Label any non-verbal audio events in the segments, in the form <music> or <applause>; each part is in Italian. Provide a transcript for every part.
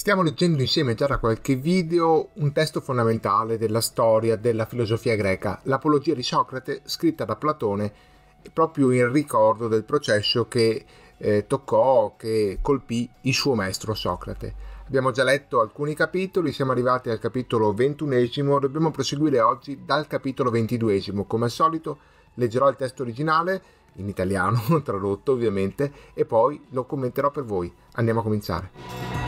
Stiamo leggendo insieme già da qualche video un testo fondamentale della storia della filosofia greca, l'Apologia di Socrate, scritta da Platone proprio in ricordo del processo che eh, toccò, che colpì il suo maestro Socrate. Abbiamo già letto alcuni capitoli, siamo arrivati al capitolo ventunesimo, dobbiamo proseguire oggi dal capitolo ventiduesimo. Come al solito leggerò il testo originale, in italiano, <laughs> tradotto ovviamente, e poi lo commenterò per voi. Andiamo a cominciare.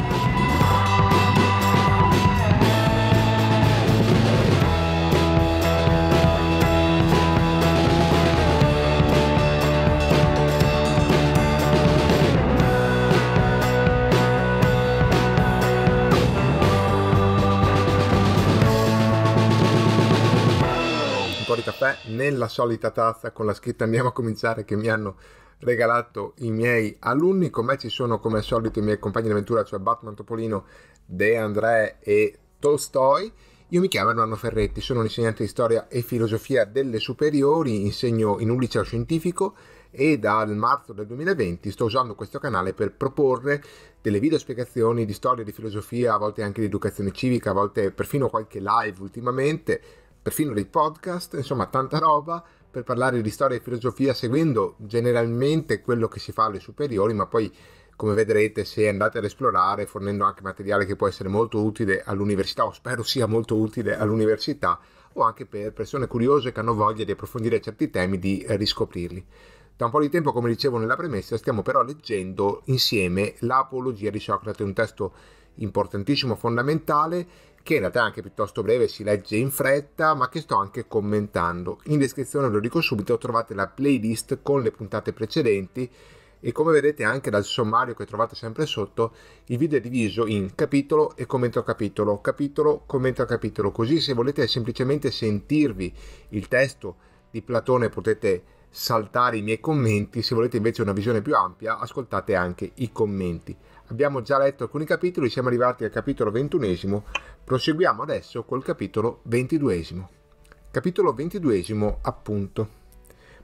fuori caffè nella solita tazza con la scritta andiamo a cominciare che mi hanno regalato i miei alunni. Con me ci sono come al solito i miei compagni di avventura, cioè Batman Topolino, De André e Tolstoi. Io mi chiamo Ermanno Ferretti, sono un insegnante di storia e filosofia delle superiori, insegno in un liceo scientifico e dal marzo del 2020 sto usando questo canale per proporre delle video spiegazioni di storia, di filosofia, a volte anche di educazione civica, a volte perfino qualche live ultimamente perfino dei podcast, insomma tanta roba per parlare di storia e filosofia seguendo generalmente quello che si fa alle superiori, ma poi come vedrete se andate ad esplorare fornendo anche materiale che può essere molto utile all'università o spero sia molto utile all'università o anche per persone curiose che hanno voglia di approfondire certi temi di riscoprirli. Da un po' di tempo, come dicevo nella premessa, stiamo però leggendo insieme l'Apologia di Socrate, un testo importantissimo, fondamentale che in realtà è anche piuttosto breve, si legge in fretta, ma che sto anche commentando. In descrizione, lo dico subito, trovate la playlist con le puntate precedenti e come vedete anche dal sommario che trovate sempre sotto, il video è diviso in capitolo e commento a capitolo, capitolo, commento a capitolo, così se volete semplicemente sentirvi il testo di Platone potete saltare i miei commenti, se volete invece una visione più ampia ascoltate anche i commenti abbiamo già letto alcuni capitoli, siamo arrivati al capitolo ventunesimo, proseguiamo adesso col capitolo ventiduesimo. Capitolo ventiduesimo, appunto.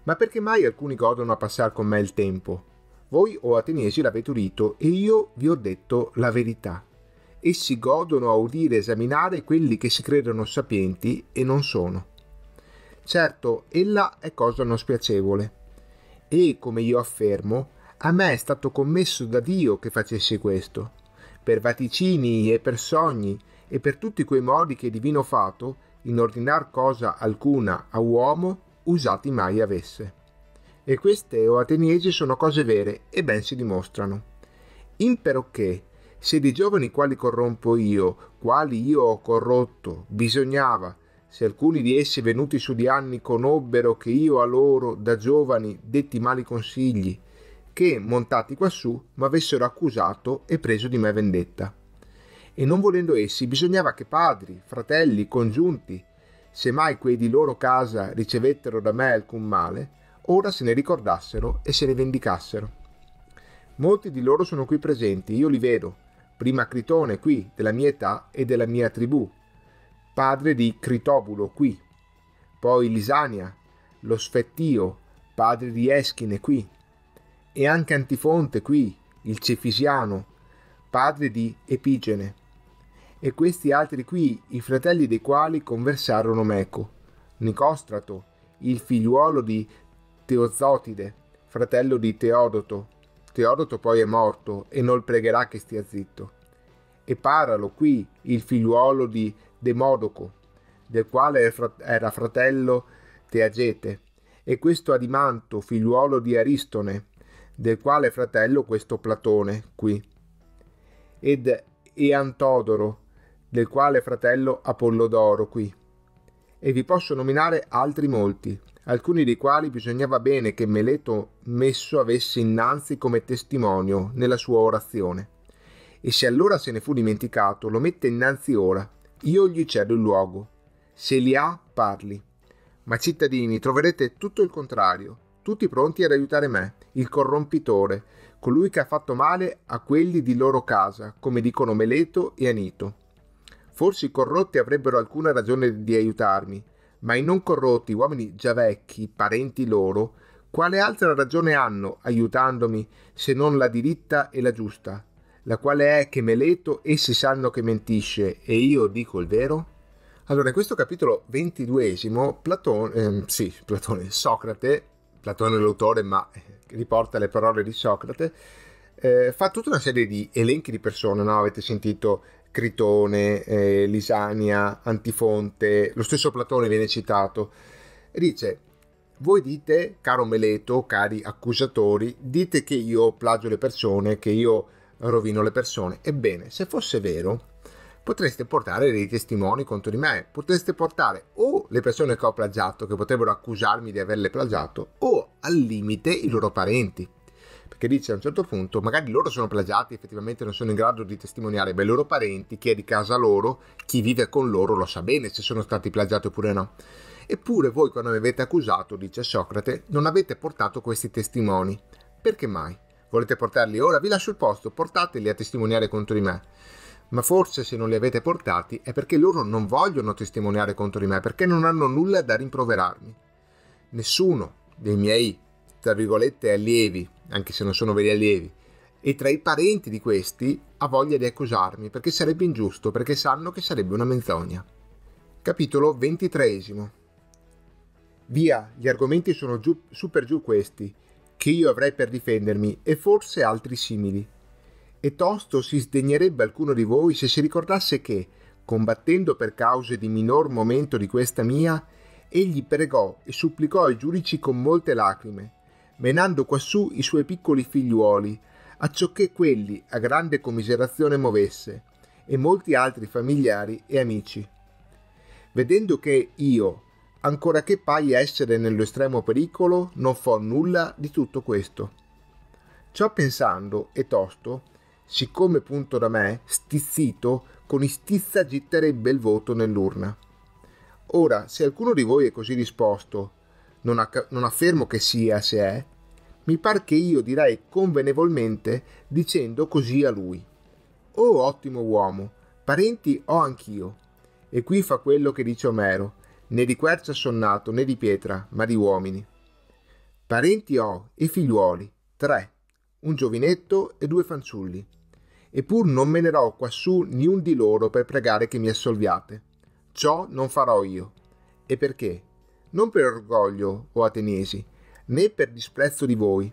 Ma perché mai alcuni godono a passare con me il tempo? Voi o ateniesi l'avete udito e io vi ho detto la verità. Essi godono a udire e esaminare quelli che si credono sapienti e non sono. Certo, ella è cosa non spiacevole. E, come io affermo, a me è stato commesso da Dio che facessi questo, per vaticini e per sogni e per tutti quei modi che divino fato, in ordinar cosa alcuna a uomo, usati mai avesse. E queste o ateniesi sono cose vere e ben si dimostrano. Impero che, se di giovani quali corrompo io, quali io ho corrotto, bisognava, se alcuni di essi venuti su di anni conobbero che io a loro, da giovani, detti mali consigli, che, montati quassù, m'avessero accusato e preso di me vendetta. E non volendo essi, bisognava che padri, fratelli, congiunti, se mai quei di loro casa ricevettero da me alcun male, ora se ne ricordassero e se ne vendicassero. Molti di loro sono qui presenti, io li vedo, prima Critone qui, della mia età e della mia tribù, padre di Critobulo qui, poi Lisania, lo Sfettio, padre di Eschine qui, e anche Antifonte qui, il Cefisiano, padre di Epigene, e questi altri qui, i fratelli dei quali conversarono Meco, Nicostrato, il figliuolo di Teozotide, fratello di Teodoto. Teodoto poi è morto e non pregherà che stia zitto. E Paralo qui, il figliuolo di Demodoco, del quale era fratello Teagete, e questo Adimanto, figliuolo di Aristone, del quale fratello questo Platone qui, ed Eantodoro, del quale fratello Apollodoro qui. E vi posso nominare altri molti, alcuni dei quali bisognava bene che Meleto messo avesse innanzi come testimonio nella sua orazione. E se allora se ne fu dimenticato, lo mette innanzi ora, io gli cedo il luogo. Se li ha, parli. Ma cittadini, troverete tutto il contrario, tutti pronti ad aiutare me, il corrompitore, colui che ha fatto male a quelli di loro casa, come dicono Meleto e Anito. Forse i corrotti avrebbero alcuna ragione di aiutarmi, ma i non corrotti, uomini già vecchi, parenti loro, quale altra ragione hanno aiutandomi se non la diritta e la giusta, la quale è che Meleto essi sanno che mentisce e io dico il vero? Allora, in questo capitolo ventiduesimo, Platone, ehm, sì, Platone, Socrate Platone è l'autore, ma eh, riporta le parole di Socrate, eh, fa tutta una serie di elenchi di persone, no? avete sentito Critone, eh, Lisania, Antifonte, lo stesso Platone viene citato, dice voi dite, caro Meleto, cari accusatori, dite che io plagio le persone, che io rovino le persone. Ebbene, se fosse vero, potreste portare dei testimoni contro di me, potreste portare o le persone che ho plagiato, che potrebbero accusarmi di averle plagiato, o al limite i loro parenti. Perché dice a un certo punto, magari loro sono plagiati, effettivamente non sono in grado di testimoniare, ma i loro parenti, chi è di casa loro, chi vive con loro, lo sa bene se sono stati plagiati oppure no. Eppure voi quando mi avete accusato, dice Socrate, non avete portato questi testimoni. Perché mai? Volete portarli ora? Vi lascio il posto, portateli a testimoniare contro di me ma forse se non li avete portati è perché loro non vogliono testimoniare contro di me, perché non hanno nulla da rimproverarmi. Nessuno dei miei, tra virgolette, allievi, anche se non sono veri allievi, e tra i parenti di questi ha voglia di accusarmi, perché sarebbe ingiusto, perché sanno che sarebbe una menzogna. Capitolo 23. Via, gli argomenti sono giù, su giù questi, che io avrei per difendermi, e forse altri simili e tosto si sdegnerebbe alcuno di voi se si ricordasse che, combattendo per cause di minor momento di questa mia, egli pregò e supplicò i giudici con molte lacrime, menando quassù i suoi piccoli figliuoli, acciò che quelli a grande commiserazione movesse, e molti altri familiari e amici. Vedendo che io, ancora che paia essere nello estremo pericolo, non fo nulla di tutto questo. Ciò pensando, e tosto, siccome punto da me, stizzito, con istizza gitterebbe il voto nell'urna. Ora, se alcuno di voi è così disposto, non, acc- non affermo che sia, se è, mi par che io direi convenevolmente dicendo così a lui. oh, ottimo uomo, parenti ho anch'io. E qui fa quello che dice Omero, né di quercia son nato, né di pietra, ma di uomini. Parenti ho e figliuoli, tre, un giovinetto e due fanciulli e pur non menerò quassù niun di loro per pregare che mi assolviate. Ciò non farò io. E perché? Non per orgoglio, o ateniesi, né per disprezzo di voi.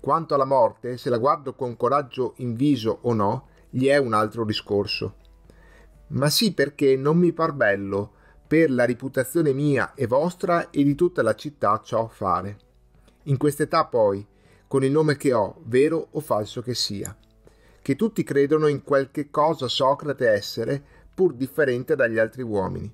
Quanto alla morte, se la guardo con coraggio in viso o no, gli è un altro discorso. Ma sì perché non mi par bello, per la reputazione mia e vostra e di tutta la città ciò fare. In quest'età poi, con il nome che ho, vero o falso che sia che tutti credono in qualche cosa Socrate essere, pur differente dagli altri uomini.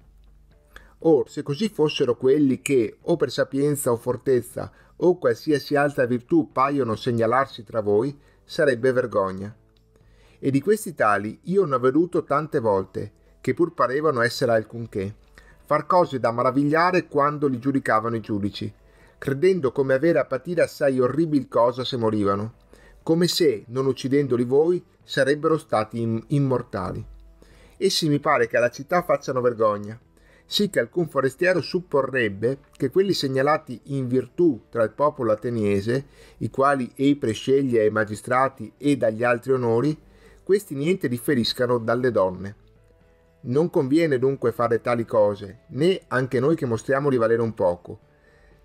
Or, se così fossero quelli che, o per sapienza o fortezza, o qualsiasi altra virtù paiono segnalarsi tra voi, sarebbe vergogna. E di questi tali io ne ho veduto tante volte, che pur parevano essere alcunché, far cose da maravigliare quando li giudicavano i giudici, credendo come avere a patire assai orribil cosa se morivano come se, non uccidendoli voi, sarebbero stati im- immortali. Essi mi pare che alla città facciano vergogna, sì che alcun forestiero supporrebbe che quelli segnalati in virtù tra il popolo ateniese, i quali ei presceglie ai magistrati e dagli altri onori, questi niente differiscano dalle donne. Non conviene dunque fare tali cose, né anche noi che mostriamo di valere un poco,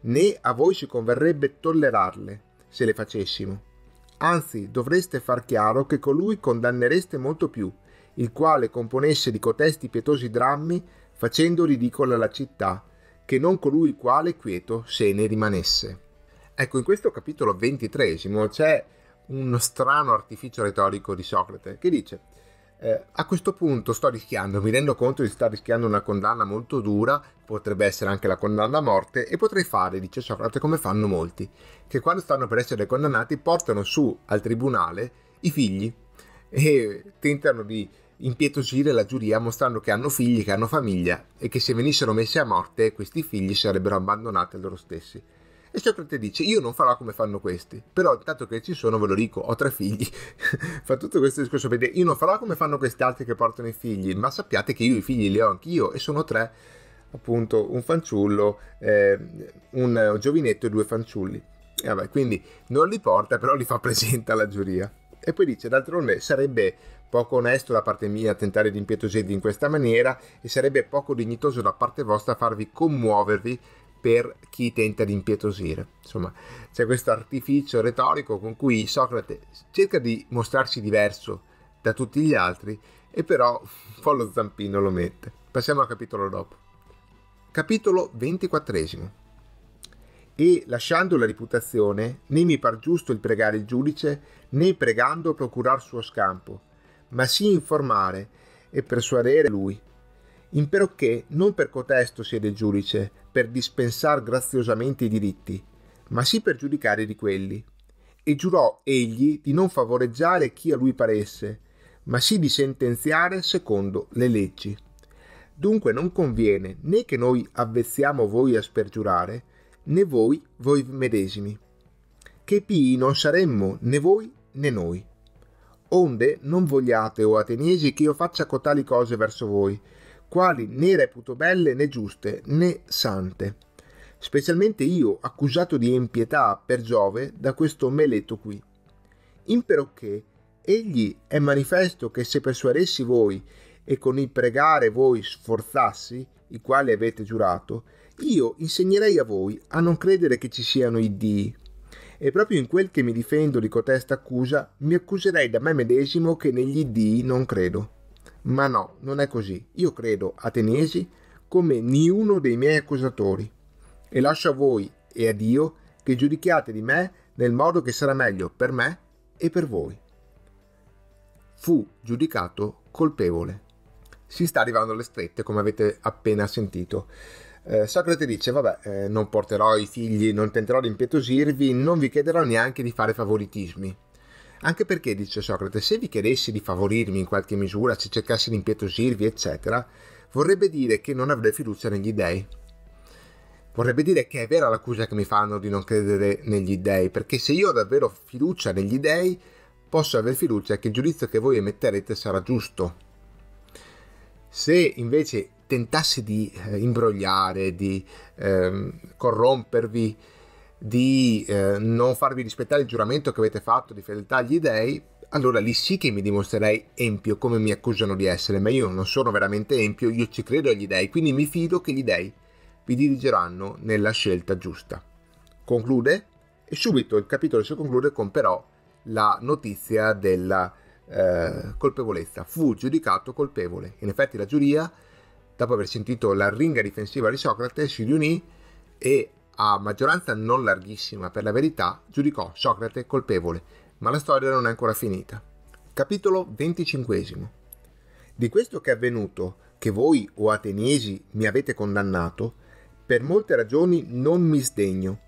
né a voi si converrebbe tollerarle, se le facessimo. Anzi, dovreste far chiaro che colui condannereste molto più, il quale componesse di cotesti pietosi drammi, facendo ridicola la città, che non colui quale quieto se ne rimanesse. Ecco, in questo capitolo ventitresimo c'è uno strano artificio retorico di Socrate che dice eh, a questo punto sto rischiando, mi rendo conto di star rischiando una condanna molto dura, potrebbe essere anche la condanna a morte, e potrei fare, dice Socrate, come fanno molti, che quando stanno per essere condannati portano su al tribunale i figli e tentano di impietosire la giuria mostrando che hanno figli, che hanno famiglia e che se venissero messi a morte questi figli sarebbero abbandonati a loro stessi. E Socrate dice, io non farò come fanno questi, però tanto che ci sono ve lo dico, ho tre figli. <laughs> Fa tutto questo discorso per dire, io non farò come fanno questi altri che portano i figli, ma sappiate che io i figli li ho anch'io e sono tre, appunto un fanciullo, eh, un giovinetto e due fanciulli. E vabbè, quindi non li porta, però li fa presente alla giuria. E poi dice, d'altronde sarebbe poco onesto da parte mia tentare di impietosirvi in questa maniera e sarebbe poco dignitoso da parte vostra farvi commuovervi per chi tenta di impietosire. Insomma, c'è questo artificio retorico con cui Socrate cerca di mostrarsi diverso da tutti gli altri e però un po' lo zampino lo mette. Passiamo al capitolo dopo. Capitolo 24 e lasciando la riputazione, né mi par giusto il pregare il giudice, né pregando procurar suo scampo, ma sì informare e persuadere lui Imperocché non per cotesto siede giudice, per dispensar graziosamente i diritti, ma sì per giudicare di quelli. E giurò egli di non favoreggiare chi a lui paresse, ma sì di sentenziare secondo le leggi. Dunque non conviene né che noi avvezziamo voi a spergiurare, né voi voi medesimi. Che pii non saremmo né voi né noi. Onde non vogliate, o ateniesi, che io faccia cotali cose verso voi, quali né reputo belle né giuste né sante. Specialmente io, accusato di impietà per Giove da questo meleto qui. Imperocché egli è manifesto che se persuadessi voi e con il pregare voi sforzassi, i quali avete giurato, io insegnerei a voi a non credere che ci siano i dii. E proprio in quel che mi difendo di cotesta accusa, mi accuserei da me medesimo che negli dii non credo. Ma no, non è così. Io credo ateniesi come niuno dei miei accusatori. E lascio a voi e a Dio che giudichiate di me nel modo che sarà meglio per me e per voi. Fu giudicato colpevole. Si sta arrivando alle strette, come avete appena sentito. Eh, Socrate dice: Vabbè, eh, non porterò i figli, non tenterò di impietosirvi, non vi chiederò neanche di fare favoritismi. Anche perché, dice Socrate, se vi chiedessi di favorirmi in qualche misura, se cercassi di impietosirvi, eccetera, vorrebbe dire che non avrei fiducia negli dèi. Vorrebbe dire che è vera l'accusa che mi fanno di non credere negli dèi, perché se io ho davvero fiducia negli dèi, posso aver fiducia che il giudizio che voi emetterete sarà giusto. Se invece tentassi di eh, imbrogliare, di ehm, corrompervi, di eh, non farvi rispettare il giuramento che avete fatto di fedeltà agli dei, allora lì sì che mi dimostrerei empio come mi accusano di essere, ma io non sono veramente empio, io ci credo agli dei, quindi mi fido che gli dei vi dirigeranno nella scelta giusta. Conclude e subito il capitolo si conclude con però la notizia della eh, colpevolezza. Fu giudicato colpevole. In effetti la giuria, dopo aver sentito la ringa difensiva di Socrate, si riunì e a maggioranza non larghissima per la verità, giudicò Socrate colpevole, ma la storia non è ancora finita. Capitolo 25. Di questo che è avvenuto, che voi o ateniesi mi avete condannato, per molte ragioni non mi sdegno,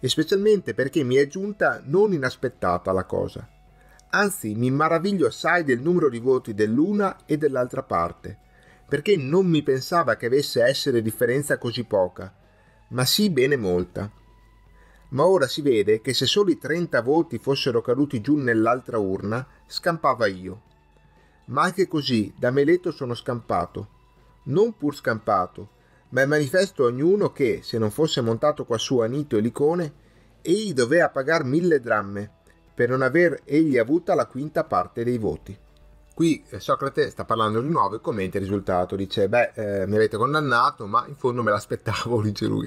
e specialmente perché mi è giunta non inaspettata la cosa. Anzi, mi maraviglio assai del numero di voti dell'una e dell'altra parte, perché non mi pensava che avesse essere differenza così poca, ma sì bene molta. Ma ora si vede che se soli 30 voti fossero caduti giù nell'altra urna, scampava io. Ma anche così da Meleto sono scampato. Non pur scampato, ma è manifesto a ognuno che, se non fosse montato qua su Anito e Licone, egli doveva pagar mille dramme, per non aver egli avuta la quinta parte dei voti. Qui eh, Socrate sta parlando di nuovo e commenta il risultato, dice beh eh, mi avete condannato ma in fondo me l'aspettavo, <laughs> dice lui,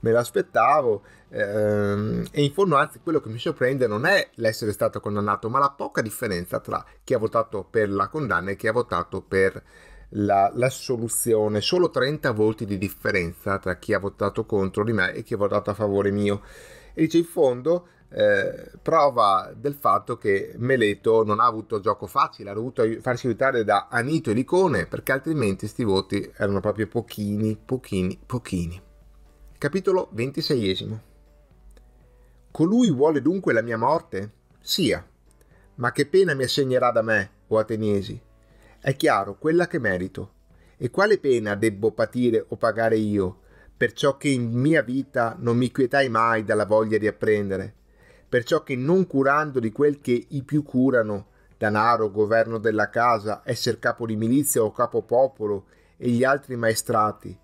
me l'aspettavo ehm, e in fondo anzi quello che mi sorprende non è l'essere stato condannato ma la poca differenza tra chi ha votato per la condanna e chi ha votato per la, l'assoluzione, solo 30 voti di differenza tra chi ha votato contro di me e chi ha votato a favore mio. E dice in fondo eh, prova del fatto che Meleto non ha avuto gioco facile, ha dovuto farsi aiutare da Anito e Licone perché altrimenti questi voti erano proprio pochini, pochini, pochini. Capitolo 26 Colui vuole dunque la mia morte? Sia. Ma che pena mi assegnerà da me, o ateniesi? È chiaro, quella che merito. E quale pena debbo patire o pagare io, per ciò che in mia vita non mi quietai mai dalla voglia di apprendere, perciò che non curando di quel che i più curano, danaro, governo della casa, esser capo di milizia o capo popolo e gli altri maestrati,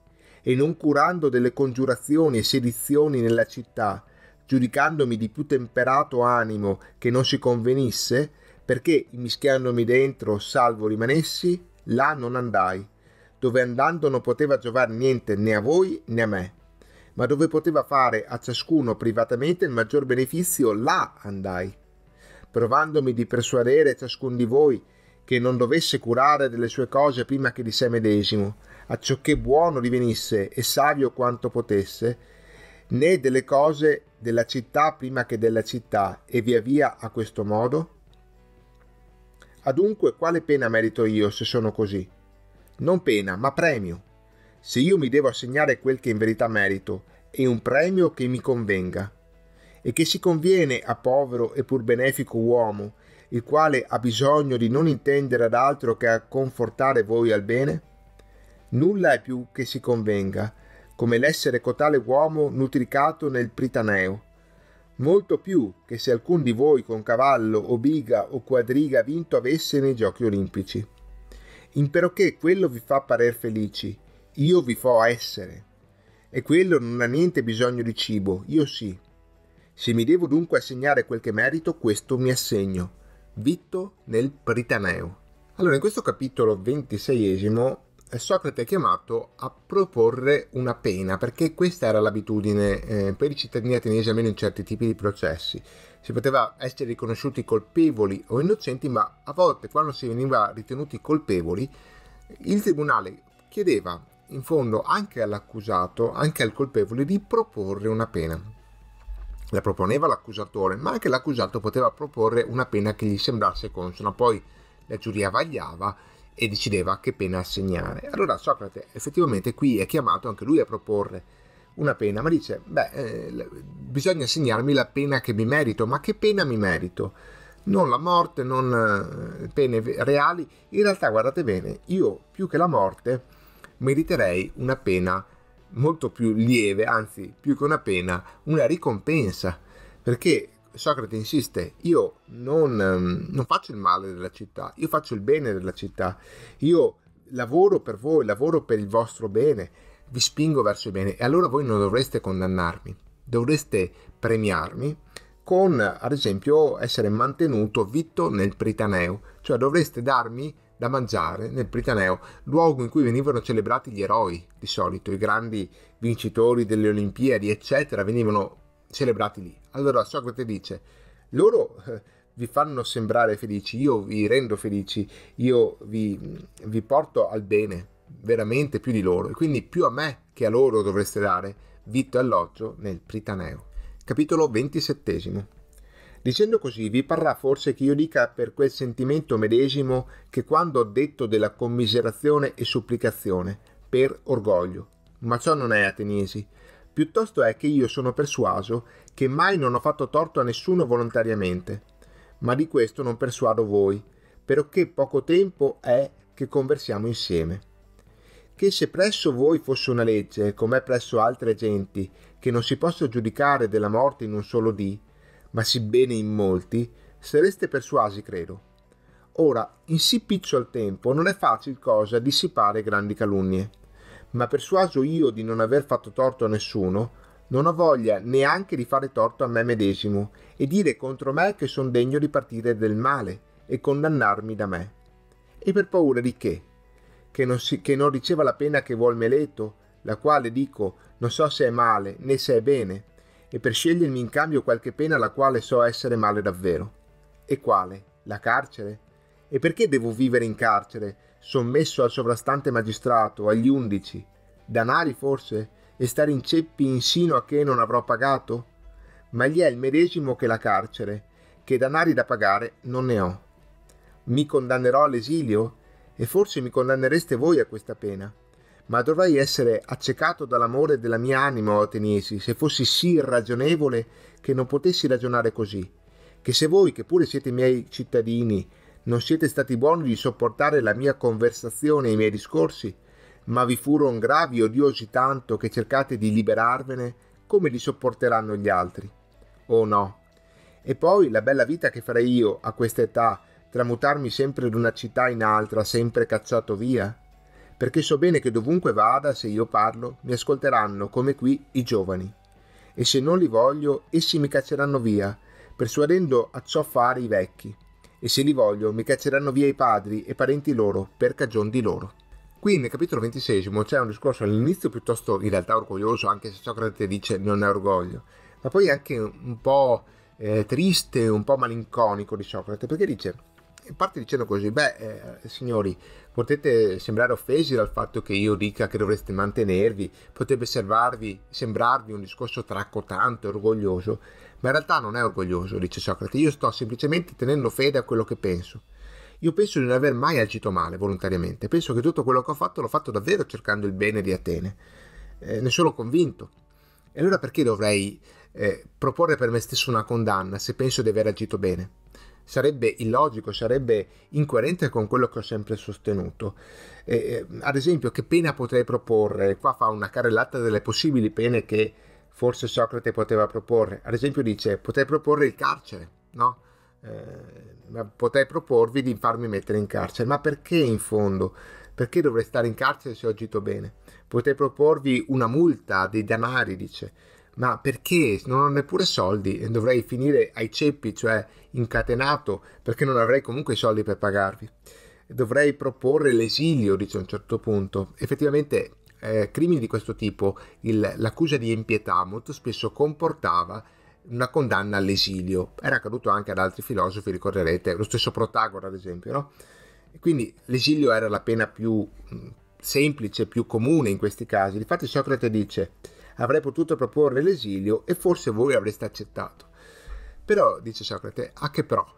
e non curando delle congiurazioni e sedizioni nella città, giudicandomi di più temperato animo che non si convenisse, perché mischiandomi dentro, salvo rimanessi, là non andai, dove andando non poteva giovar niente né a voi né a me ma dove poteva fare a ciascuno privatamente il maggior beneficio, là andai. Provandomi di persuadere ciascun di voi che non dovesse curare delle sue cose prima che di sé medesimo, acciò che buono divenisse e savio quanto potesse, né delle cose della città prima che della città, e via via a questo modo? Adunque, quale pena merito io se sono così? Non pena, ma premio se io mi devo assegnare quel che in verità merito, e un premio che mi convenga, e che si conviene a povero e pur benefico uomo, il quale ha bisogno di non intendere ad altro che a confortare voi al bene? Nulla è più che si convenga, come l'essere cotale uomo nutricato nel pritaneo, molto più che se alcun di voi con cavallo o biga o quadriga vinto avesse nei giochi olimpici. Imperoché quello vi fa parer felici, io vi fo essere. E quello non ha niente bisogno di cibo, io sì. Se mi devo dunque assegnare quel che merito, questo mi assegno. Vitto nel Pritaneo. Allora, in questo capitolo ventiseiesimo, eh, Socrate è chiamato a proporre una pena, perché questa era l'abitudine eh, per i cittadini ateniesi, almeno in certi tipi di processi. Si poteva essere riconosciuti colpevoli o innocenti, ma a volte, quando si veniva ritenuti colpevoli, il tribunale chiedeva in fondo anche all'accusato, anche al colpevole, di proporre una pena. La proponeva l'accusatore, ma anche l'accusato poteva proporre una pena che gli sembrasse consona. Poi la giuria vagliava e decideva che pena assegnare. Allora Socrate effettivamente qui è chiamato anche lui a proporre una pena, ma dice, beh, eh, bisogna assegnarmi la pena che mi merito, ma che pena mi merito? Non la morte, non eh, pene reali. In realtà, guardate bene, io più che la morte meriterei una pena molto più lieve, anzi più che una pena, una ricompensa. Perché Socrate insiste, io non, ehm, non, faccio il male della città, io faccio il bene della città, io lavoro per voi, lavoro per il vostro bene, vi spingo verso il bene e allora voi non dovreste condannarmi, dovreste premiarmi con ad esempio essere mantenuto vitto nel Pritaneo, cioè dovreste darmi da mangiare nel Pritaneo, luogo in cui venivano celebrati gli eroi, di solito i grandi vincitori delle Olimpiadi, eccetera, venivano celebrati lì. Allora Socrate dice, loro eh, vi fanno sembrare felici, io vi rendo felici, io vi, vi porto al bene, veramente più di loro, e quindi più a me che a loro dovreste dare vitto e alloggio nel Pritaneo. Capitolo 27 Dicendo così vi parrà forse che io dica per quel sentimento medesimo che quando ho detto della commiserazione e supplicazione, per orgoglio. Ma ciò non è, Ateniesi. Piuttosto è che io sono persuaso che mai non ho fatto torto a nessuno volontariamente. Ma di questo non persuado voi, perché poco tempo è che conversiamo insieme. Che se presso voi fosse una legge, com'è presso altre genti, che non si possa giudicare della morte in un solo dì, ma sì bene in molti, sareste persuasi, credo. Ora, in sì picciol tempo non è facile cosa dissipare grandi calunnie, ma persuaso io di non aver fatto torto a nessuno, non ho voglia neanche di fare torto a me medesimo e dire contro me che son degno di partire del male e condannarmi da me. E per paura di che? Che non, si, che non riceva la pena che vuol Meleto, la quale dico non so se è male né se è bene e per scegliermi in cambio qualche pena la quale so essere male davvero. E quale? La carcere? E perché devo vivere in carcere, sommesso al sovrastante magistrato, agli undici? Danari forse? E stare in ceppi insino a che non avrò pagato? Ma gli è il medesimo che la carcere, che danari da pagare non ne ho. Mi condannerò all'esilio? E forse mi condannereste voi a questa pena ma dovrei essere accecato dall'amore della mia anima, o ateniesi, se fossi sì irragionevole che non potessi ragionare così, che se voi, che pure siete miei cittadini, non siete stati buoni di sopportare la mia conversazione e i miei discorsi, ma vi furono gravi e odiosi tanto che cercate di liberarvene, come li sopporteranno gli altri? Oh no. E poi la bella vita che farei io a questa età, tramutarmi sempre d'una città in altra, sempre cacciato via? perché so bene che dovunque vada, se io parlo, mi ascolteranno, come qui, i giovani. E se non li voglio, essi mi cacceranno via, persuadendo a ciò fare i vecchi. E se li voglio, mi cacceranno via i padri e parenti loro, per cagion di loro. Qui nel capitolo 26 c'è un discorso all'inizio piuttosto in realtà orgoglioso, anche se Socrate dice non è orgoglio, ma poi anche un po' eh, triste, un po' malinconico di Socrate, perché dice parte dicendo così, beh eh, signori, potete sembrare offesi dal fatto che io dica che dovreste mantenervi, potrebbe servarvi, sembrarvi un discorso tracotante, orgoglioso, ma in realtà non è orgoglioso, dice Socrate, io sto semplicemente tenendo fede a quello che penso. Io penso di non aver mai agito male volontariamente, penso che tutto quello che ho fatto l'ho fatto davvero cercando il bene di Atene, eh, ne sono convinto. E allora perché dovrei eh, proporre per me stesso una condanna se penso di aver agito bene? sarebbe illogico, sarebbe incoerente con quello che ho sempre sostenuto. Eh, ad esempio, che pena potrei proporre? Qua fa una carrellata delle possibili pene che forse Socrate poteva proporre. Ad esempio dice, potrei proporre il carcere, no? Eh, potrei proporvi di farmi mettere in carcere, ma perché in fondo? Perché dovrei stare in carcere se ho agito bene? Potrei proporvi una multa, dei denari, dice ma perché non ho neppure soldi e dovrei finire ai ceppi, cioè incatenato, perché non avrei comunque i soldi per pagarvi. Dovrei proporre l'esilio, dice a un certo punto. Effettivamente, eh, crimini di questo tipo, il, l'accusa di impietà molto spesso comportava una condanna all'esilio. Era accaduto anche ad altri filosofi, ricorderete, lo stesso Protagora, ad esempio, no? Quindi l'esilio era la pena più semplice, più comune in questi casi. Infatti Socrate dice avrei potuto proporre l'esilio e forse voi avreste accettato. Però, dice Socrate, a ah, che pro?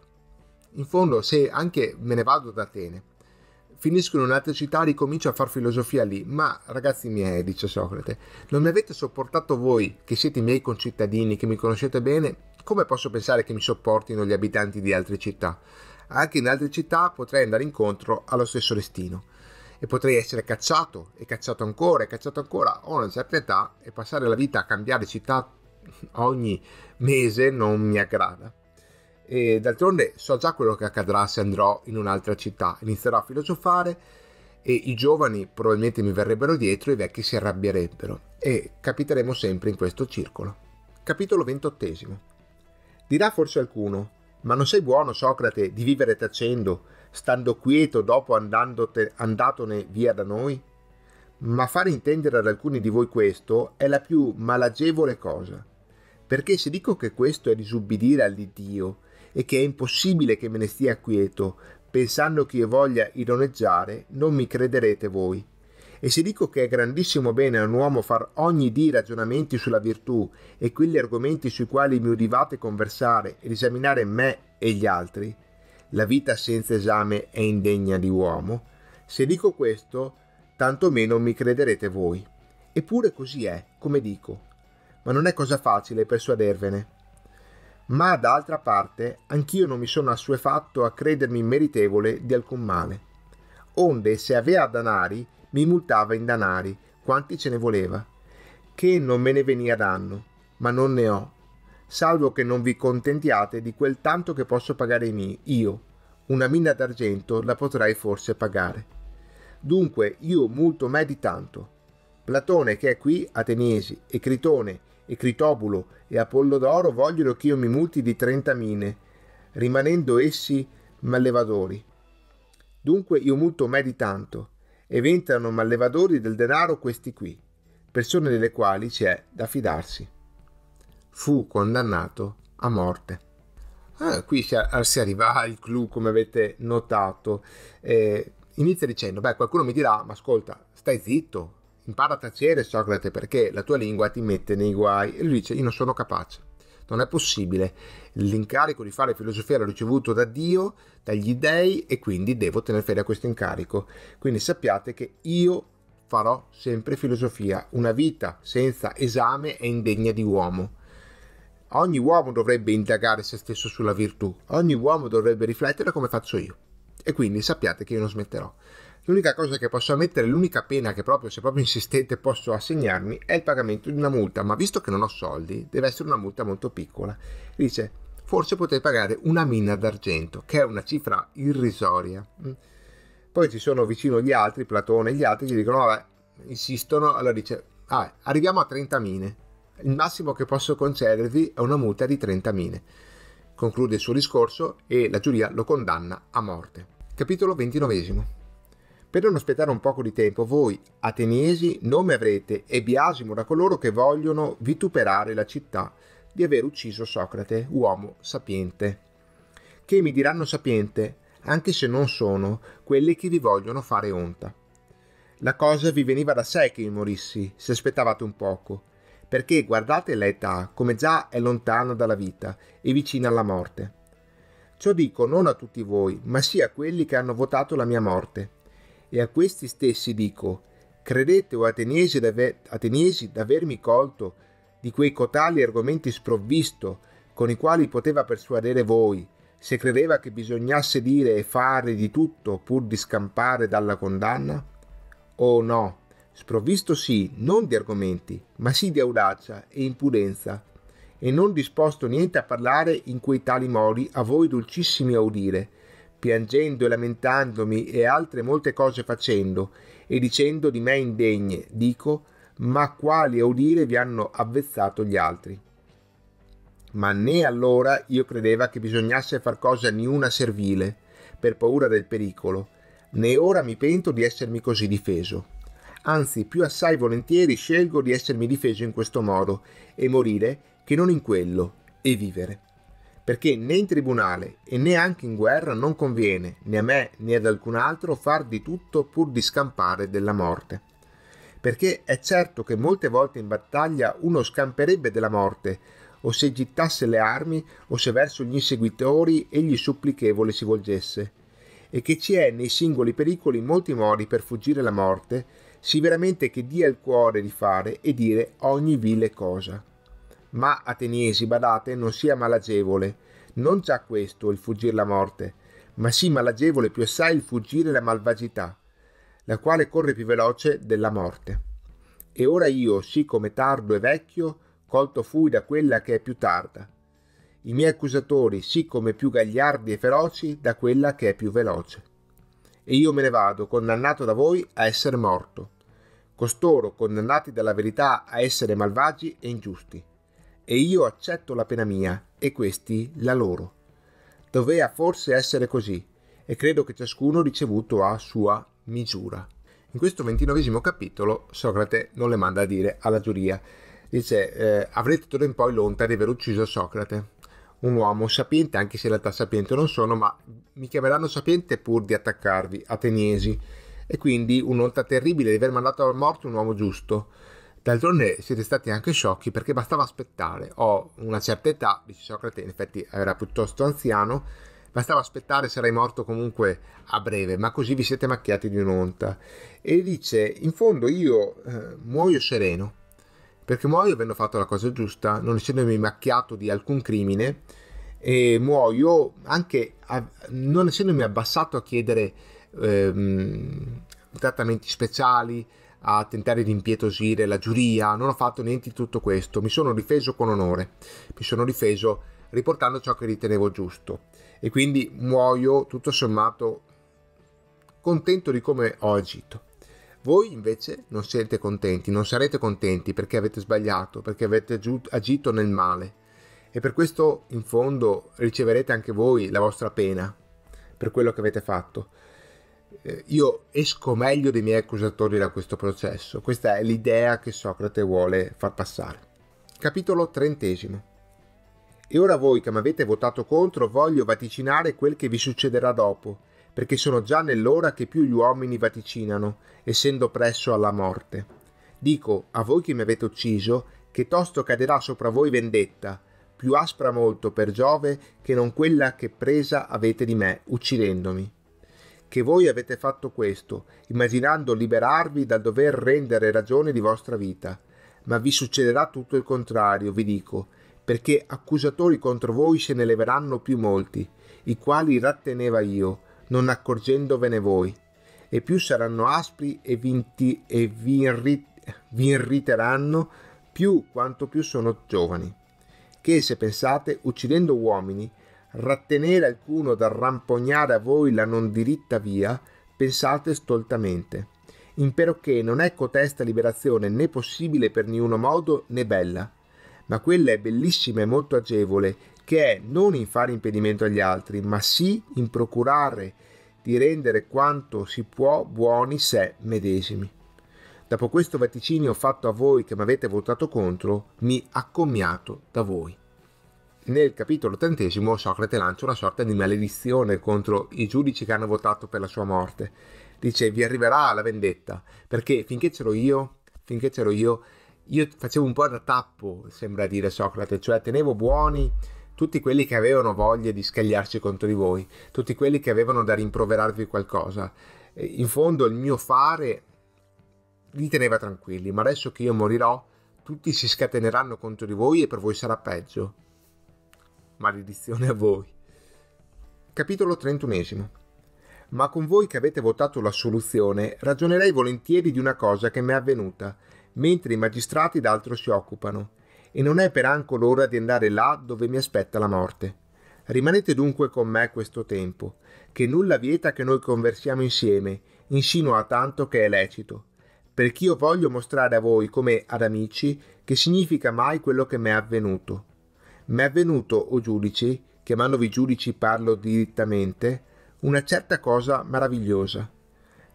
In fondo, se anche me ne vado da Atene, finisco in un'altra città, ricomincio a far filosofia lì, ma ragazzi miei, dice Socrate, non mi avete sopportato voi, che siete i miei concittadini, che mi conoscete bene, come posso pensare che mi sopportino gli abitanti di altre città? Anche in altre città potrei andare incontro allo stesso destino e potrei essere cacciato e cacciato ancora e cacciato ancora. Ho una certa età e passare la vita a cambiare città ogni mese non mi aggrada. E d'altronde so già quello che accadrà se andrò in un'altra città, inizierò a filosofare e i giovani probabilmente mi verrebbero dietro e i vecchi si arrabbierebbero e capiteremo sempre in questo circolo. Capitolo 28. Dirà forse qualcuno: Ma non sei buono, Socrate, di vivere tacendo? stando quieto dopo andandote, andatone via da noi? Ma far intendere ad alcuni di voi questo è la più malagevole cosa, perché se dico che questo è disubbidire all'Iddio e che è impossibile che me ne stia quieto, pensando che io voglia ironeggiare, non mi crederete voi. E se dico che è grandissimo bene a un uomo far ogni dì ragionamenti sulla virtù e quegli argomenti sui quali mi udivate conversare ed esaminare me e gli altri, la vita senza esame è indegna di uomo, se dico questo, tantomeno mi crederete voi. Eppure così è, come dico, ma non è cosa facile persuadervene. Ma d'altra parte, anch'io non mi sono assuefatto a credermi meritevole di alcun male. Onde, se avea danari, mi multava in danari, quanti ce ne voleva, che non me ne venia danno, ma non ne ho, salvo che non vi contentiate di quel tanto che posso pagare io. Una mina d'argento la potrei forse pagare. Dunque io multo me di tanto. Platone che è qui, Ateniesi, e Critone, e Critobulo, e Apollodoro vogliono che io mi multi di 30 mine, rimanendo essi mallevadori. Dunque io multo me di tanto, e ventano mallevadori del denaro questi qui, persone delle quali c'è da fidarsi fu condannato a morte. Ah, qui ah, si, arriva al clou, come avete notato. Eh, inizia dicendo, beh, qualcuno mi dirà, ma ascolta, stai zitto, impara a tacere Socrate perché la tua lingua ti mette nei guai. E lui dice, io non sono capace, non è possibile. L'incarico di fare filosofia l'ho ricevuto da Dio, dagli dèi, e quindi devo tenere fede a questo incarico. Quindi sappiate che io farò sempre filosofia. Una vita senza esame è indegna di uomo. Ogni uomo dovrebbe indagare se stesso sulla virtù, ogni uomo dovrebbe riflettere come faccio io. E quindi sappiate che io non smetterò. L'unica cosa che posso ammettere, l'unica pena che proprio, se proprio insistente, posso assegnarmi è il pagamento di una multa, ma visto che non ho soldi, deve essere una multa molto piccola. Dice, forse potete pagare una mina d'argento, che è una cifra irrisoria. Mm. Poi ci sono vicino gli altri, Platone e gli altri, gli dicono, vabbè, insistono, allora dice, ah, arriviamo a 30 mine il massimo che posso concedervi è una multa di 30 mine. Conclude il suo discorso e la giuria lo condanna a morte. Capitolo 29. Per non aspettare un poco di tempo, voi, ateniesi, nome avrete e biasimo da coloro che vogliono vituperare la città di aver ucciso Socrate, uomo sapiente, che mi diranno sapiente, anche se non sono quelli che vi vogliono fare onta. La cosa vi veniva da sé che io morissi, se aspettavate un poco, perché guardate l'età come già è lontana dalla vita e vicina alla morte. Ciò dico non a tutti voi, ma sì a quelli che hanno votato la mia morte. E a questi stessi dico, credete o ateniesi, d'ave- ateniesi d'avermi colto di quei cotali argomenti sprovvisto con i quali poteva persuadere voi, se credeva che bisognasse dire e fare di tutto pur di scampare dalla condanna? Oh no, sprovvisto sì non di argomenti, ma sì di audacia e impudenza, e non disposto niente a parlare in quei tali modi a voi dolcissimi a udire, piangendo e lamentandomi e altre molte cose facendo, e dicendo di me indegne, dico, ma quali a udire vi hanno avvezzato gli altri. Ma né allora io credeva che bisognasse far cosa niuna servile, per paura del pericolo, né ora mi pento di essermi così difeso anzi più assai volentieri scelgo di essermi difeso in questo modo e morire che non in quello e vivere. Perché né in tribunale e neanche in guerra non conviene né a me né ad alcun altro far di tutto pur di scampare della morte. Perché è certo che molte volte in battaglia uno scamperebbe della morte, o se gittasse le armi, o se verso gli inseguitori egli supplichevole si volgesse, e che ci è nei singoli pericoli molti modi per fuggire la morte, sì veramente che dia il cuore di fare e dire ogni vile cosa. Ma, ateniesi, badate, non sia malagevole, non già questo il fuggir la morte, ma sì malagevole più assai il fuggire la malvagità, la quale corre più veloce della morte. E ora io, sì come tardo e vecchio, colto fui da quella che è più tarda. I miei accusatori, sì come più gagliardi e feroci, da quella che è più veloce e io me ne vado, condannato da voi a essere morto. Costoro, condannati dalla verità a essere malvagi e ingiusti. E io accetto la pena mia, e questi la loro. Doveva forse essere così, e credo che ciascuno ricevuto a sua misura. In questo ventinovesimo capitolo Socrate non le manda a dire alla giuria. Dice, eh, avrete d'ora in poi l'onta di aver ucciso Socrate un uomo, sapiente, anche se in realtà sapiente non sono, ma mi chiameranno sapiente pur di attaccarvi, ateniesi. E quindi un'onta terribile di aver mandato a morte un uomo giusto. D'altronde siete stati anche sciocchi perché bastava aspettare. Ho una certa età, dice Socrate, in effetti era piuttosto anziano, bastava aspettare, sarei morto comunque a breve, ma così vi siete macchiati di un'onta. E dice, in fondo io eh, muoio sereno, perché muoio avendo fatto la cosa giusta, non essendomi macchiato di alcun crimine, e muoio anche a, non essendomi abbassato a chiedere ehm, trattamenti speciali, a tentare di impietosire la giuria, non ho fatto niente di tutto questo, mi sono difeso con onore, mi sono difeso riportando ciò che ritenevo giusto e quindi muoio tutto sommato contento di come ho agito. Voi invece non siete contenti, non sarete contenti perché avete sbagliato, perché avete agito nel male. E per questo in fondo riceverete anche voi la vostra pena per quello che avete fatto. Eh, io esco meglio dei miei accusatori da questo processo. Questa è l'idea che Socrate vuole far passare. Capitolo trentesimo. E ora voi che mi avete votato contro voglio vaticinare quel che vi succederà dopo perché sono già nell'ora che più gli uomini vaticinano, essendo presso alla morte. Dico a voi che mi avete ucciso, che tosto caderà sopra voi vendetta, più aspra molto per Giove che non quella che presa avete di me, uccidendomi. Che voi avete fatto questo, immaginando liberarvi dal dover rendere ragione di vostra vita. Ma vi succederà tutto il contrario, vi dico, perché accusatori contro voi se ne leveranno più molti, i quali ratteneva io, non accorgendovene voi, e più saranno aspri e, vinti, e vi, irrit, vi irriteranno più quanto più sono giovani. Che se pensate, uccidendo uomini, rattenere alcuno dal rampognare a voi la non diritta via, pensate stoltamente. Impero che non è cotesta liberazione né possibile per niuno modo né bella, ma quella è bellissima e molto agevole che è non in fare impedimento agli altri, ma sì in procurare di rendere quanto si può buoni sé medesimi. Dopo questo vaticinio fatto a voi che mi avete votato contro, mi accommiato da voi. Nel capitolo ottantesimo Socrate lancia una sorta di maledizione contro i giudici che hanno votato per la sua morte. Dice vi arriverà la vendetta, perché finché c'ero io, finché c'ero io, io facevo un po' da tappo, sembra dire Socrate, cioè tenevo buoni tutti quelli che avevano voglia di scagliarsi contro di voi, tutti quelli che avevano da rimproverarvi qualcosa. Eh, in fondo il mio fare li teneva tranquilli, ma adesso che io morirò, tutti si scateneranno contro di voi e per voi sarà peggio. Maledizione a voi. Capitolo 31 ma con voi che avete votato la soluzione, ragionerei volentieri di una cosa che mi è avvenuta, mentre i magistrati d'altro si occupano e non è per anco l'ora di andare là dove mi aspetta la morte. Rimanete dunque con me questo tempo, che nulla vieta che noi conversiamo insieme, insino a tanto che è lecito, perché io voglio mostrare a voi, come ad amici, che significa mai quello che m'è avvenuto. M'è avvenuto, o giudici, chiamandovi giudici parlo direttamente, una certa cosa meravigliosa,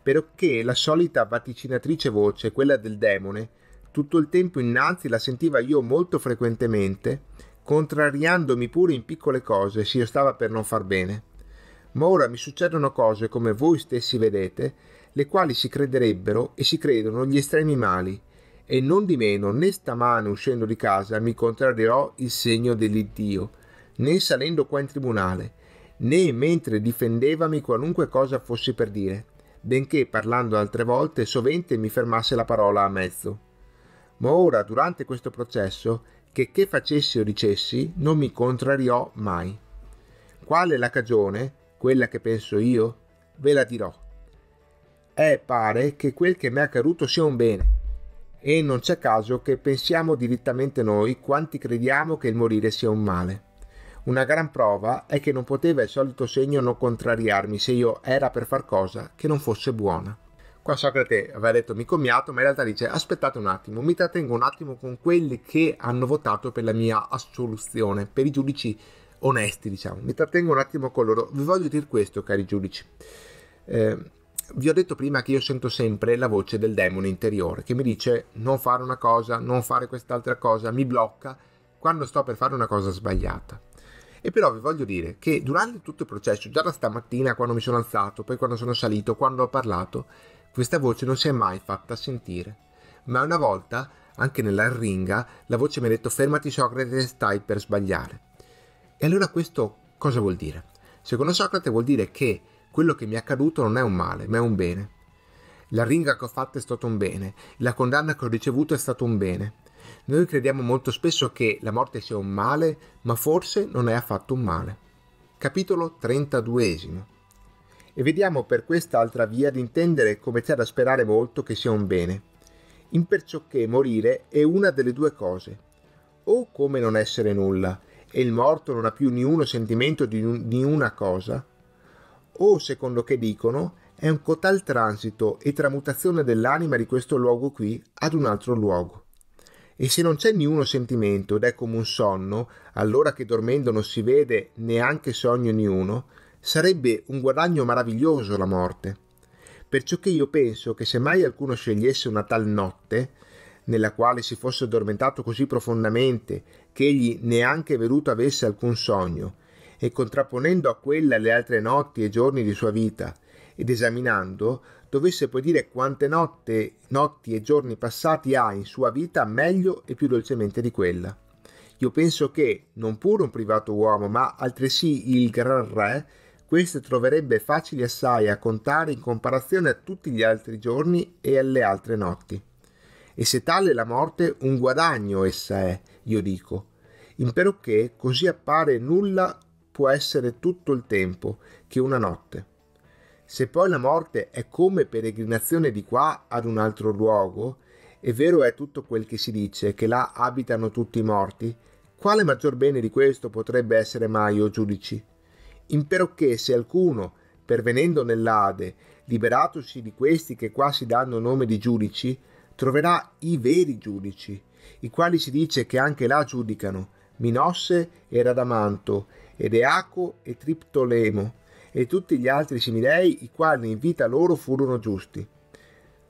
perché la solita vaticinatrice voce, quella del demone, tutto il tempo innanzi la sentiva io molto frequentemente, contrariandomi pure in piccole cose, se io stava per non far bene. Ma ora mi succedono cose, come voi stessi vedete, le quali si crederebbero e si credono gli estremi mali, e non di meno né stamane uscendo di casa mi contrarierò il segno dell'Iddio, né salendo qua in tribunale, né mentre difendevami qualunque cosa fossi per dire, benché parlando altre volte sovente mi fermasse la parola a mezzo ma ora durante questo processo, che che facessi o dicessi, non mi contrariò mai. Qual è la cagione, quella che penso io? Ve la dirò. È pare che quel che mi è accaduto sia un bene, e non c'è caso che pensiamo direttamente noi quanti crediamo che il morire sia un male. Una gran prova è che non poteva il solito segno non contrariarmi se io era per far cosa che non fosse buona. Qua Socrate aveva detto mi commiato, ma in realtà dice aspettate un attimo, mi trattengo un attimo con quelli che hanno votato per la mia assoluzione, per i giudici onesti, diciamo. Mi trattengo un attimo con loro. Vi voglio dire questo, cari giudici. Eh, vi ho detto prima che io sento sempre la voce del demone interiore che mi dice non fare una cosa, non fare quest'altra cosa, mi blocca quando sto per fare una cosa sbagliata. E però vi voglio dire che durante tutto il processo, già da stamattina quando mi sono alzato, poi quando sono salito, quando ho parlato, questa voce non si è mai fatta sentire. Ma una volta, anche nella ringa, la voce mi ha detto fermati Socrate, stai per sbagliare. E allora questo cosa vuol dire? Secondo Socrate vuol dire che quello che mi è accaduto non è un male, ma è un bene. La ringa che ho fatto è stato un bene, la condanna che ho ricevuto è stato un bene. Noi crediamo molto spesso che la morte sia un male, ma forse non è affatto un male. Capitolo 32 e vediamo per quest'altra via di intendere come c'è da sperare molto che sia un bene, imperciò che morire è una delle due cose, o come non essere nulla, e il morto non ha più niuno sentimento di, un, di una cosa, o secondo che dicono è un cotal transito e tramutazione dell'anima di questo luogo qui ad un altro luogo. E se non c'è niuno sentimento ed è come un sonno, allora che dormendo non si vede neanche sogno niuno, Sarebbe un guadagno meraviglioso la morte, perciò che io penso che se mai alcuno scegliesse una tal notte, nella quale si fosse addormentato così profondamente che egli neanche veduto avesse alcun sogno, e contrapponendo a quella le altre notti e giorni di sua vita, ed esaminando, dovesse poi dire quante notte, notti e giorni passati ha in sua vita meglio e più dolcemente di quella. Io penso che, non pure un privato uomo, ma altresì il gran re, queste troverebbe facili assai a contare in comparazione a tutti gli altri giorni e alle altre notti. E se tale è la morte, un guadagno essa è, io dico, Imperocché così appare nulla può essere tutto il tempo che una notte. Se poi la morte è come peregrinazione di qua ad un altro luogo, e vero è tutto quel che si dice, che là abitano tutti i morti, quale maggior bene di questo potrebbe essere mai, o giudici? Imperocché se alcuno, pervenendo nell'Ade, liberatosi di questi che qua si danno nome di giudici, troverà i veri giudici, i quali si dice che anche là giudicano Minosse e Radamanto, ed Eaco e Triptolemo, e tutti gli altri similei, i quali in vita loro furono giusti.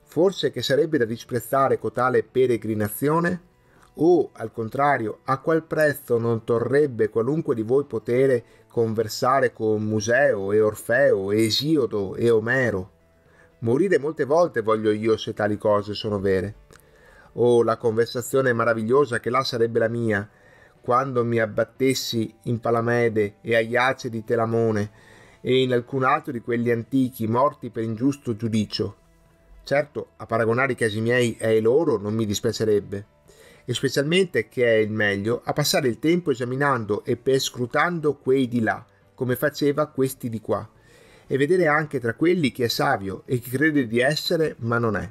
Forse che sarebbe da disprezzare cotale peregrinazione? o al contrario a qual prezzo non torrebbe qualunque di voi potere conversare con Museo e Orfeo e Esiodo e Omero. Morire molte volte voglio io se tali cose sono vere. Oh, la conversazione meravigliosa che là sarebbe la mia, quando mi abbattessi in Palamede e Aiace di Telamone e in alcun altro di quelli antichi morti per ingiusto giudicio. Certo, a paragonare i casi miei ai loro non mi dispiacerebbe e specialmente che è il meglio a passare il tempo esaminando e perscrutando quei di là, come faceva questi di qua, e vedere anche tra quelli chi è savio e chi crede di essere ma non è.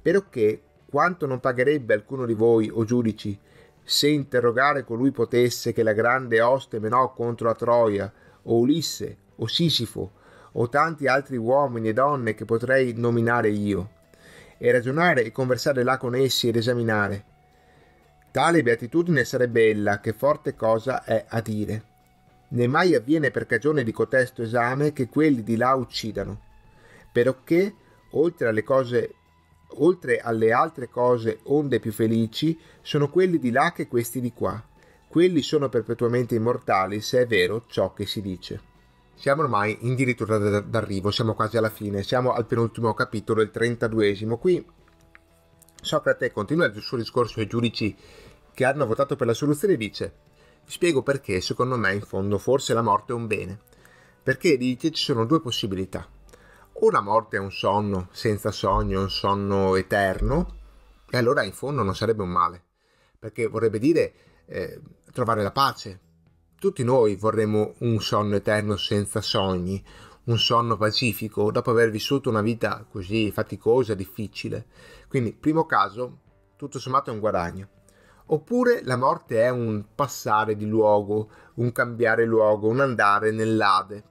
Perché quanto non pagherebbe alcuno di voi, o giudici, se interrogare colui potesse che la grande oste menò contro la Troia, o Ulisse, o Sisifo, o tanti altri uomini e donne che potrei nominare io, e ragionare e conversare là con essi ed esaminare, Tale beatitudine sarebbe bella, che forte cosa è a dire. Né mai avviene per cagione di cotesto esame che quelli di là uccidano, perché, oltre alle cose oltre alle altre cose onde più felici, sono quelli di là che questi di qua. Quelli sono perpetuamente immortali, se è vero ciò che si dice. Siamo ormai in dirittura d'arrivo, siamo quasi alla fine, siamo al penultimo capitolo, il 32esimo. Qui Socrate continua il suo discorso ai giudici che hanno votato per la soluzione dice Vi spiego perché secondo me in fondo forse la morte è un bene. Perché dice ci sono due possibilità. O la morte è un sonno senza sogno, un sonno eterno, e allora in fondo non sarebbe un male. Perché vorrebbe dire eh, trovare la pace. Tutti noi vorremmo un sonno eterno senza sogni, un sonno pacifico dopo aver vissuto una vita così faticosa, difficile. Quindi, primo caso, tutto sommato è un guadagno. Oppure la morte è un passare di luogo, un cambiare luogo, un andare nell'Ade.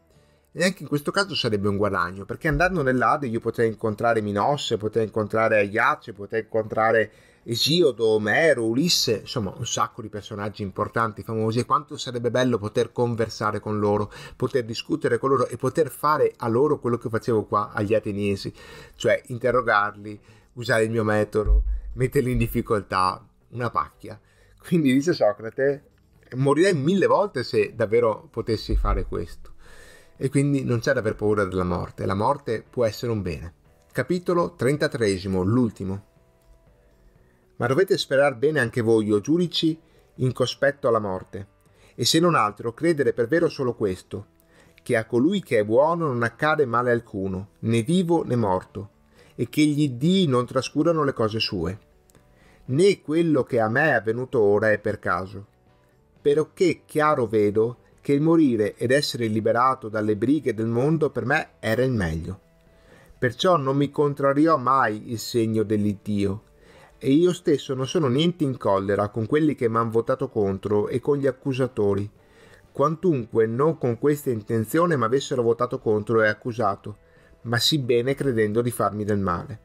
E anche in questo caso sarebbe un guadagno, perché andando nell'Ade io potrei incontrare Minosse, potrei incontrare Aiace, potrei incontrare Esiodo, Omero, Ulisse, insomma un sacco di personaggi importanti, famosi, e quanto sarebbe bello poter conversare con loro, poter discutere con loro e poter fare a loro quello che facevo qua agli ateniesi, cioè interrogarli, usare il mio metodo, metterli in difficoltà, una pacchia. Quindi dice Socrate, morirei mille volte se davvero potessi fare questo. E quindi non c'è da aver paura della morte, la morte può essere un bene. Capitolo 33, l'ultimo. Ma dovete sperar bene anche voi, o giudici, in cospetto alla morte, e se non altro credere per vero solo questo, che a colui che è buono non accade male alcuno, né vivo né morto, e che gli dì non trascurano le cose sue né quello che a me è avvenuto ora è per caso. Perché chiaro vedo che il morire ed essere liberato dalle brighe del mondo per me era il meglio. Perciò non mi contrariò mai il segno dell'Iddio, e io stesso non sono niente in collera con quelli che m'han votato contro e con gli accusatori, quantunque non con questa intenzione m'avessero votato contro e accusato, ma sì bene credendo di farmi del male.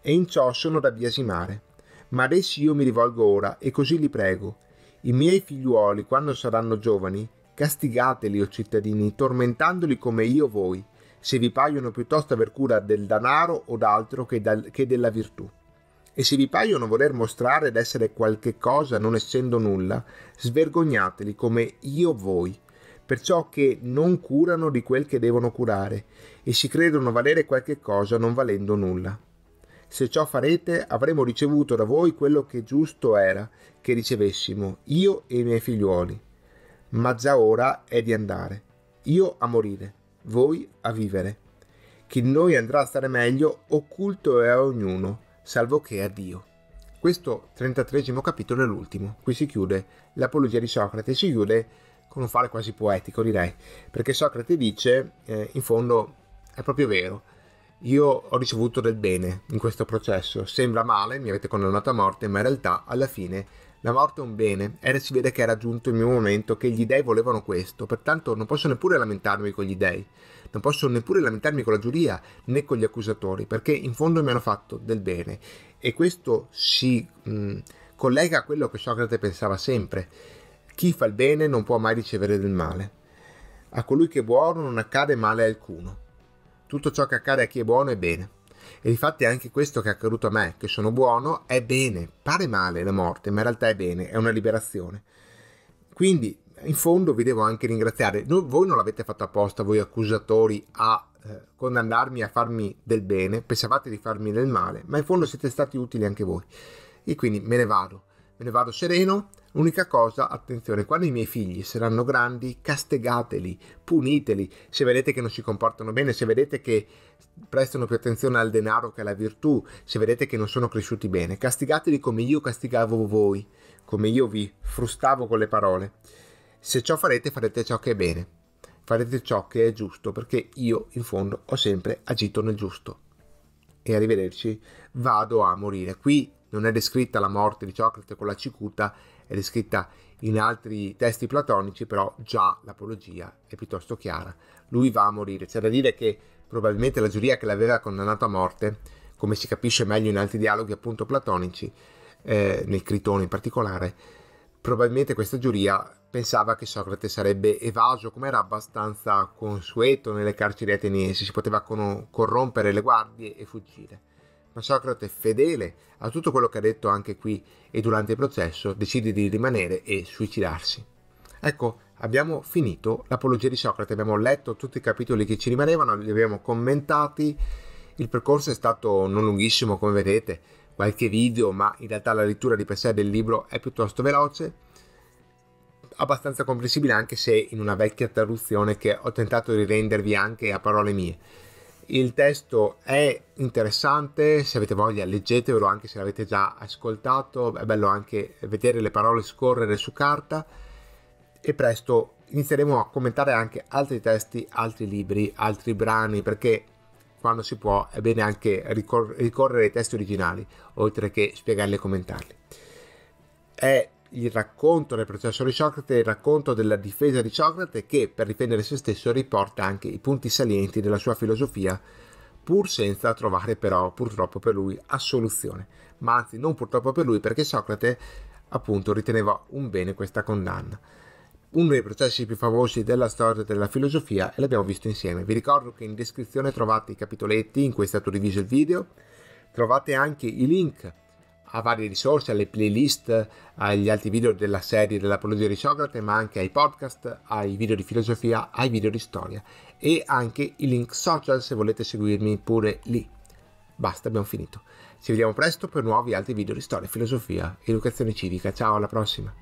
E in ciò sono da biasimare ma ad essi io mi rivolgo ora e così li prego. I miei figliuoli, quando saranno giovani, castigateli, o oh cittadini, tormentandoli come io voi, se vi paiono piuttosto aver cura del danaro o d'altro che, dal, che della virtù. E se vi paiono voler mostrare d'essere qualche cosa non essendo nulla, svergognateli come io voi, perciò che non curano di quel che devono curare, e si credono valere qualche cosa non valendo nulla. Se ciò farete, avremo ricevuto da voi quello che giusto era che ricevessimo, io e i miei figliuoli. Ma già ora è di andare, io a morire, voi a vivere. Chi noi andrà a stare meglio, occulto è a ognuno, salvo che a Dio. Questo 33 capitolo è l'ultimo, qui si chiude l'apologia di Socrate, si chiude con un fare quasi poetico direi, perché Socrate dice, eh, in fondo è proprio vero, io ho ricevuto del bene in questo processo. Sembra male, mi avete condannato a morte, ma in realtà alla fine la morte è un bene. Era si vede che era giunto il mio momento, che gli dei volevano questo, pertanto non posso neppure lamentarmi con gli dei. Non posso neppure lamentarmi con la giuria né con gli accusatori, perché in fondo mi hanno fatto del bene. E questo si mh, mm, collega a quello che Socrate pensava sempre. Chi fa il bene non può mai ricevere del male. A colui che è buono non accade male alcuno. Tutto ciò che accade a chi è buono è bene. E infatti anche questo che è accaduto a me, che sono buono, è bene. Pare male la morte, ma in realtà è bene, è una liberazione. Quindi, in fondo, vi devo anche ringraziare. No, voi non l'avete fatto apposta, voi accusatori, a eh, condannarmi a farmi del bene, pensavate di farmi del male, ma in fondo siete stati utili anche voi. E quindi me ne vado. Me ne vado sereno, L'unica cosa, attenzione, quando i miei figli saranno grandi, castegateli, puniteli, se vedete che non si comportano bene, se vedete che prestano più attenzione al denaro che alla virtù, se vedete che non sono cresciuti bene, castigateli come io castigavo voi, come io vi frustavo con le parole. Se ciò farete, farete ciò che è bene, farete ciò che è giusto, perché io, in fondo, ho sempre agito nel giusto. E arrivederci, vado a morire. Qui non è descritta la morte di Socrate con la cicuta, è descritta in altri testi platonici, però già l'apologia è piuttosto chiara. Lui va a morire. C'è da dire che probabilmente la giuria che l'aveva condannato a morte, come si capisce meglio in altri dialoghi appunto platonici, eh, nel Critone in particolare, probabilmente questa giuria pensava che Socrate sarebbe evaso, come era abbastanza consueto nelle carceri ateniesi, si poteva con- corrompere le guardie e fuggire. Socrate, fedele a tutto quello che ha detto anche qui e durante il processo, decide di rimanere e suicidarsi. Ecco, abbiamo finito l'apologia di Socrate, abbiamo letto tutti i capitoli che ci rimanevano, li abbiamo commentati, il percorso è stato non lunghissimo come vedete, qualche video, ma in realtà la lettura di per sé del libro è piuttosto veloce, abbastanza comprensibile anche se in una vecchia traduzione che ho tentato di rendervi anche a parole mie. Il testo è interessante, se avete voglia leggetelo anche se l'avete già ascoltato, è bello anche vedere le parole scorrere su carta e presto inizieremo a commentare anche altri testi, altri libri, altri brani perché quando si può è bene anche ricor- ricorrere ai testi originali oltre che spiegarli e commentarli. È il racconto del processo di Socrate, il racconto della difesa di Socrate che per difendere se stesso riporta anche i punti salienti della sua filosofia pur senza trovare però purtroppo per lui assoluzione, ma anzi non purtroppo per lui perché Socrate appunto riteneva un bene questa condanna. Uno dei processi più famosi della storia della filosofia e l'abbiamo visto insieme. Vi ricordo che in descrizione trovate i capitoletti in cui è stato diviso il video, trovate anche i link a varie risorse, alle playlist, agli altri video della serie dell'Apologia di Socrate, ma anche ai podcast, ai video di filosofia, ai video di storia e anche i link social se volete seguirmi pure lì. Basta, abbiamo finito. Ci vediamo presto per nuovi altri video di storia, filosofia, educazione civica. Ciao, alla prossima!